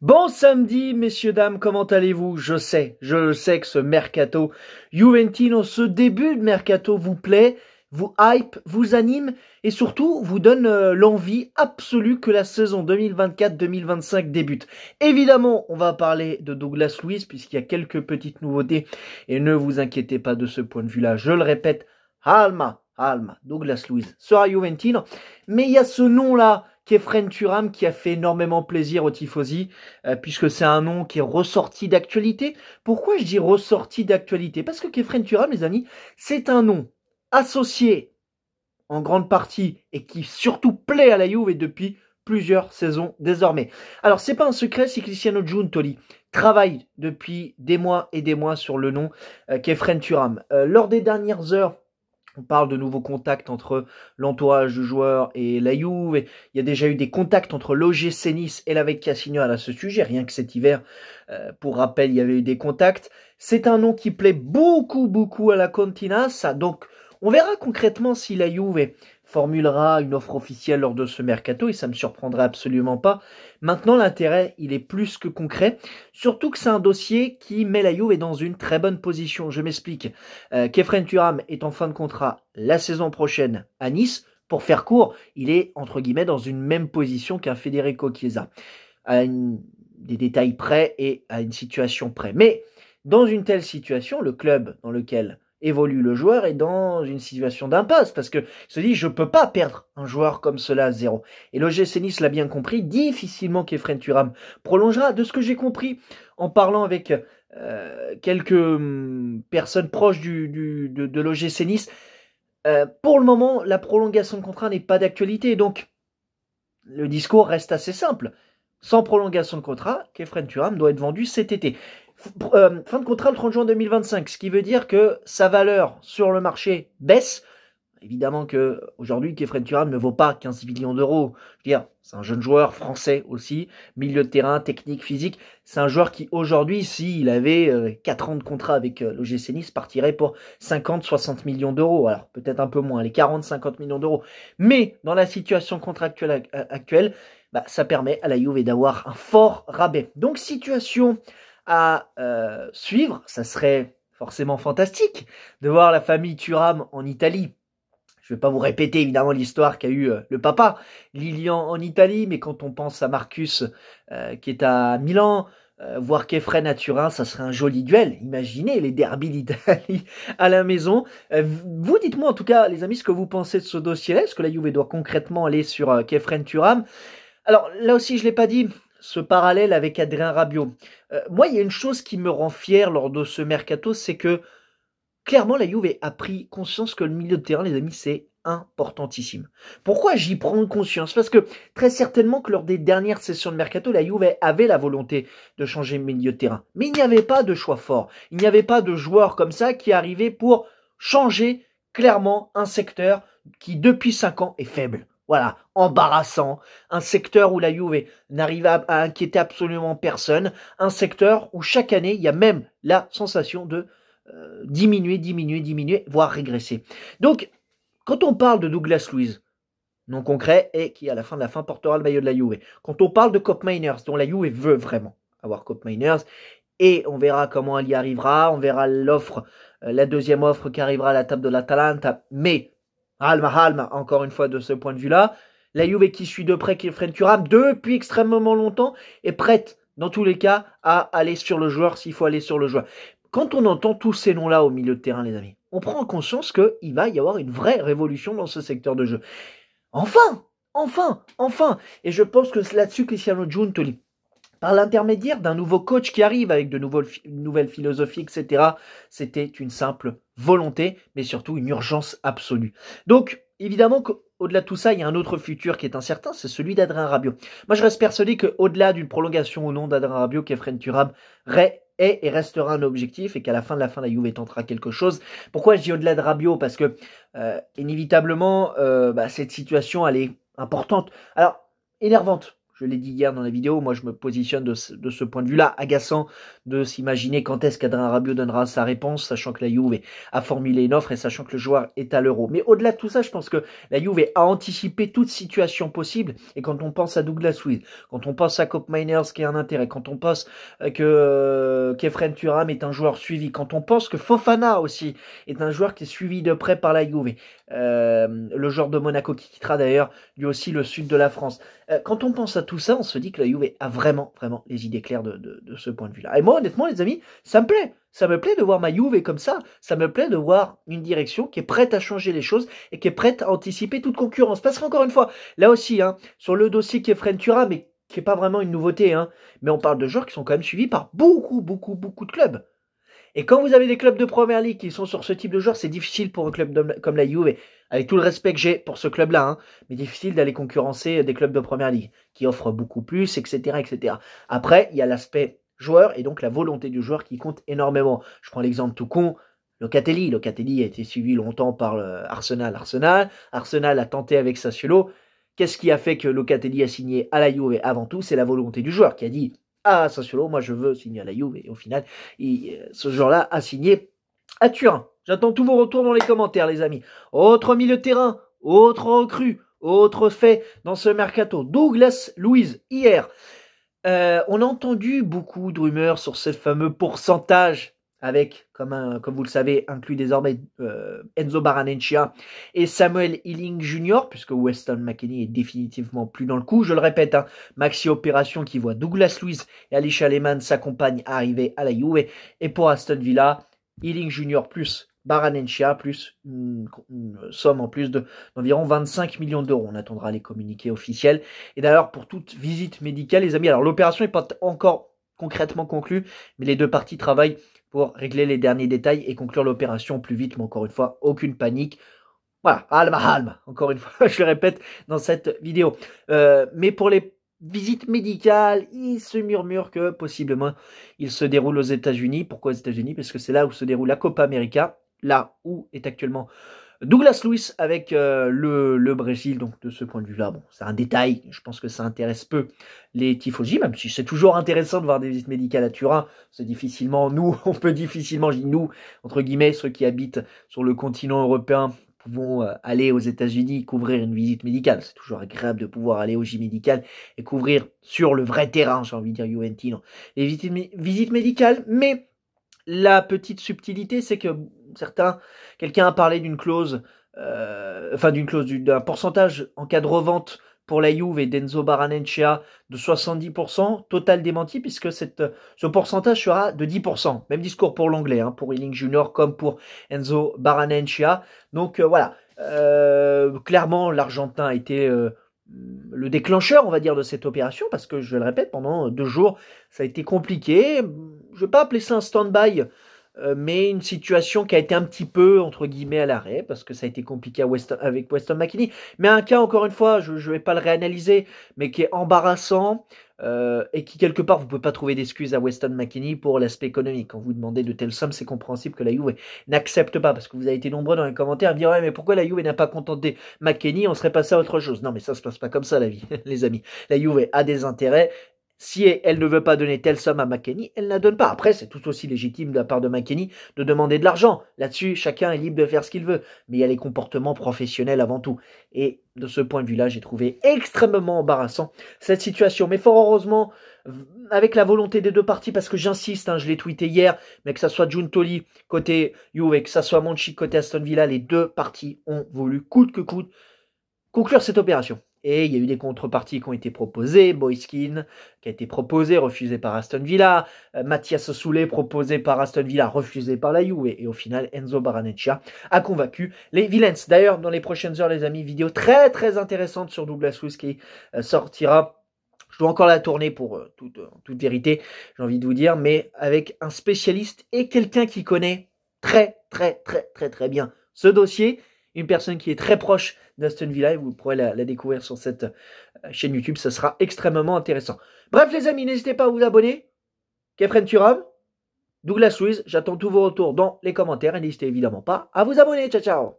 Bon samedi, messieurs, dames, comment allez-vous Je sais, je sais que ce mercato Juventino, ce début de mercato vous plaît, vous hype, vous anime et surtout vous donne euh, l'envie absolue que la saison 2024-2025 débute. Évidemment, on va parler de Douglas Luiz puisqu'il y a quelques petites nouveautés et ne vous inquiétez pas de ce point de vue-là. Je le répète, Alma, Alma, Douglas Luiz sera Juventino, mais il y a ce nom-là Kefren Turam qui a fait énormément plaisir au Tifosi, euh, puisque c'est un nom qui est ressorti d'actualité. Pourquoi je dis ressorti d'actualité Parce que Kefren Turam, les amis, c'est un nom associé en grande partie et qui surtout plaît à la Juve et depuis plusieurs saisons désormais. Alors c'est pas un secret si Cristiano Giuntoli travaille depuis des mois et des mois sur le nom Kefren euh, Turam. Euh, lors des dernières heures on parle de nouveaux contacts entre l'entourage du joueur et la Juve. Il y a déjà eu des contacts entre l'OGC Nice et la Vecchia à ce sujet, rien que cet hiver. Euh, pour rappel, il y avait eu des contacts. C'est un nom qui plaît beaucoup, beaucoup à la Continassa. Donc, on verra concrètement si la Juve formulera une offre officielle lors de ce mercato et ça ne me surprendrait absolument pas. Maintenant, l'intérêt, il est plus que concret, surtout que c'est un dossier qui met la dans une très bonne position. Je m'explique. Euh, Kefren Turam est en fin de contrat la saison prochaine à Nice. Pour faire court, il est entre guillemets dans une même position qu'un Federico Chiesa, à des détails près et à une situation près. Mais dans une telle situation, le club dans lequel évolue le joueur est dans une situation d'impasse parce que se dit je peux pas perdre un joueur comme cela à zéro. Et l'OGC Nice l'a bien compris, difficilement qu'Efren Turam prolongera. De ce que j'ai compris en parlant avec euh, quelques hum, personnes proches du, de, de l'OGC Nice, euh, pour le moment la prolongation de contrat n'est pas d'actualité donc le discours reste assez simple. Sans prolongation de contrat, Kefren Turam doit être vendu cet été. Euh, fin de contrat le 30 juin 2025, ce qui veut dire que sa valeur sur le marché baisse. Évidemment que aujourd'hui, Kefren Turan ne vaut pas 15 millions d'euros. Je veux dire, c'est un jeune joueur français aussi, milieu de terrain, technique, physique. C'est un joueur qui aujourd'hui, s'il avait 4 euh, ans de contrat avec euh, l'OGC Nice, partirait pour 50-60 millions d'euros. Alors peut-être un peu moins, les 40-50 millions d'euros. Mais dans la situation contractuelle actuelle, bah, ça permet à la Juve d'avoir un fort rabais. Donc situation à euh, suivre. Ça serait forcément fantastique de voir la famille Turam en Italie. Je ne vais pas vous répéter évidemment l'histoire qu'a eu euh, le papa Lilian en Italie, mais quand on pense à Marcus euh, qui est à Milan, voir Kefren à Turin, ça serait un joli duel. Imaginez les derbies d'Italie à la maison. vous dites-moi en tout cas, les amis, ce que vous pensez de ce dossier-là. Est-ce que la Juve doit concrètement aller sur Kefren Turam Alors là aussi, je ne l'ai pas dit, ce parallèle avec Adrien Rabiot. Euh, moi, il y a une chose qui me rend fier lors de ce mercato, c'est que clairement, la Juve a pris conscience que le milieu de terrain, les amis, c'est importantissime. Pourquoi j'y prends conscience Parce que très certainement que lors des dernières sessions de mercato, la Juve avait la volonté de changer le milieu de terrain. Mais il n'y avait pas de choix fort. Il n'y avait pas de joueur comme ça qui arrivait pour changer clairement un secteur qui depuis 5 ans est faible. Voilà, embarrassant. Un secteur où la Juve n'arrive à, inquiéter absolument personne. Un secteur où chaque année, il y a même la sensation de euh, diminuer, diminuer, diminuer, voire régresser. Donc, quand on parle de Douglas Luiz, non concret, et qui à la fin de la fin portera le maillot de la Juve. Quand on parle de Cop Miners, dont la Juve veut vraiment avoir Cop Miners, et on verra comment elle y arrivera, on verra l'offre, euh, la deuxième offre qui arrivera à la table de l'Atalanta, mais Alma, Alma, encore une fois de ce point de vue-là. La Juve qui suit de près Kefren Turam depuis extrêmement longtemps est prête, dans tous les cas, à aller sur le joueur s'il faut aller sur le joueur. Quand on entend tous ces noms-là au milieu de terrain, les amis, on prend conscience qu'il va y avoir une vraie révolution dans ce secteur de jeu. Enfin Enfin Enfin Et je pense que là-dessus, Cristiano Giuntoli, par l'intermédiaire d'un nouveau coach qui arrive avec de nouvelles philosophies, etc. C'était une simple volonté, mais surtout une urgence absolue. Donc, évidemment qu'au-delà de tout ça, il y a un autre futur qui est incertain, c'est celui d'Adrien Rabio Moi, je reste persuadé qu'au-delà d'une prolongation au nom d'Adrien Rabiot, Kefren Turab est et restera un objectif et qu'à la fin de la fin, la Juve tentera quelque chose. Pourquoi je dis au-delà de Rabiot Parce que, euh, inévitablement, euh, bah, cette situation, elle est importante. Alors, énervante je l'ai dit hier dans la vidéo, moi je me positionne de ce, point de vue-là, agaçant de s'imaginer quand est-ce qu'Adrien Rabiot donnera sa réponse, sachant que la Juve a formulé une offre et sachant que le joueur est à l'euro. Mais au-delà de tout ça, je pense que la Juve a anticipé toute situation possible, et quand on pense à Douglas Luiz, quand on pense à Cop Miners qui a un intérêt, quand on pense euh, que euh, Kefren Turam est un joueur suivi, quand on pense que Fofana aussi est un joueur qui est suivi de près par la Juve, euh, le joueur de Monaco qui quittera d'ailleurs lui aussi le sud de la France. quand on pense à tout ça, on se dit que la Juve a vraiment, vraiment les idées claires de, ce point de vue-là. Et moi, honnêtement, les amis, ça me plaît. Ça me plaît de voir ma Juve comme ça. Ça me plaît de voir une direction qui est prête à changer les choses et qui est prête à anticiper toute concurrence. Parce qu'encore une fois, là aussi, hein, sur le dossier qui est Frentura, mais qui n'est pas vraiment une nouveauté, hein, mais on parle de joueurs qui sont quand même suivis par beaucoup, beaucoup, beaucoup de clubs. Et quand vous avez des clubs de première ligue qui sont sur ce type de joueurs, c'est difficile pour un club comme la Juve, avec tout le respect que j'ai pour ce club-là, hein, mais difficile d'aller concurrencer des clubs de première ligue qui offrent beaucoup plus, etc. etc. Après, il y a l'aspect joueur et donc la volonté du joueur qui compte énormément. Je prends l'exemple tout con, Locatelli. Locatelli a été suivi longtemps par Arsenal. Arsenal, Arsenal a tenté avec Sassuolo. Qu'est-ce qui a fait que Locatelli a signé à la Juve avant tout C'est la volonté du joueur qui a dit à ah, Sassuolo, moi je veux signer à la Juve, et au final, euh, ce genre-là a signé à Turin. J'attends tous vos retours dans les commentaires, les amis. Autre milieu de terrain, autre recrue, autre fait dans ce mercato. Douglas Louise, hier, euh, on a entendu beaucoup de rumeurs sur ce fameux pourcentage avec, comme, comme vous le savez, inclus désormais euh, Enzo Baranencia et Samuel Ealing Jr., puisque Weston McKinney est définitivement plus dans le coup. Je le répète, hein, maxi opération qui voit Douglas Luiz et Alicia sa s'accompagnent arriver à la Juve. Et pour Aston Villa, Ealing Jr. plus Baranencia plus une, somme en plus d'environ 25 millions d'euros. On attendra les communiqués officiels. Et d'ailleurs, pour toute visite médicale, les amis, alors l'opération n'est pas encore concrètement conclu, mais les deux parties travaillent pour régler les derniers détails et conclure l'opération plus vite, mais encore une fois, aucune panique. Voilà, alma alma, encore une fois, je le répète dans cette vidéo. Euh, mais pour les visites médicales, il se murmure que possiblement il se déroule aux États-Unis. Pourquoi aux États-Unis Parce que c'est là où se déroule la Copa América, là où est actuellement Douglas Lewis avec euh, le, le, Brésil, donc de ce point de vue-là, bon, c'est un détail, je pense que ça intéresse peu les tifosi, même si c'est toujours intéressant de voir des visites médicales à Turin, c'est difficilement, nous, on peut difficilement, nous, entre guillemets, ceux qui habitent sur le continent européen, pouvons euh, aller aux États-Unis couvrir une visite médicale. C'est toujours agréable de pouvoir aller au gym médical et couvrir sur le vrai terrain, j'ai envie de dire UNT, non, les visites médicales, mais la petite subtilité, c'est que certains, quelqu'un a parlé d'une clause, euh, enfin d'une clause, d'un pourcentage en cas de revente pour la Juve et Denzo Baranencia de 70%, total démenti, puisque ce pourcentage sera de 10%. Même discours pour l'anglais, hein, pour Ealing Junior comme pour Enzo Baranencia. Donc euh, voilà, euh, clairement l'Argentin a été le déclencheur, on va dire, de cette opération, parce que je le répète, pendant deux jours, ça a été compliqué je vais pas appeler ça un stand-by, euh, mais une situation qui a été un petit peu, entre guillemets, à l'arrêt, parce que ça a été compliqué avec Weston McKinney. Mais un cas, encore une fois, je ne vais pas le réanalyser, mais qui est embarrassant. Euh, et qui quelque part vous pouvez pas trouver d'excuses à Weston McKinney pour l'aspect économique. Quand vous demandez de telles sommes, c'est compréhensible que la Juve n'accepte pas parce que vous avez été nombreux dans les commentaires à me dire ouais mais pourquoi la Juve n'a pas contenté McKinney On serait passé à autre chose. Non mais ça se passe pas comme ça la vie, les amis. La Juve a des intérêts si elle ne veut pas donner telle somme à McKenny, elle ne la donne pas. Après, c'est tout aussi légitime de la part de McKenny de demander de l'argent. Là-dessus, chacun est libre de faire ce qu'il veut. Mais il y a les comportements professionnels avant tout. Et de ce point de vue-là, j'ai trouvé extrêmement embarrassant cette situation. Mais fort heureusement, avec la volonté des deux parties, parce que j'insiste, hein, je l'ai tweeté hier, mais que ça soit Juntoli côté You et que ça soit Monchi côté Aston Villa, les deux parties ont voulu coûte que coûte conclure cette opération. Et il y a eu des contreparties qui ont été proposées. Boyskin, qui a été proposé, refusé par Aston Villa. Euh, Mathias Soulet, proposé par Aston Villa, refusé par la Juve. Et, au final, Enzo Baraneccia a convaincu les Villains. D'ailleurs, dans les prochaines heures, les amis, vidéo très très intéressante sur Douglas Luiz qui euh, sortira je dois encore la tourner pour euh, toute, toute, vérité, j'ai envie de vous dire, mais avec un spécialiste et quelqu'un qui connaît très, très, très, très, très bien ce dossier une personne qui est très proche d'Aston Villa et vous pourrez la, découvrir sur cette euh, chaîne YouTube. Ça sera extrêmement intéressant. Bref, les amis, n'hésitez pas à vous abonner. Kefren Turam, Douglas Ruiz, j'attends tous vos retours dans les commentaires et n'hésitez évidemment pas à vous abonner. Ciao, ciao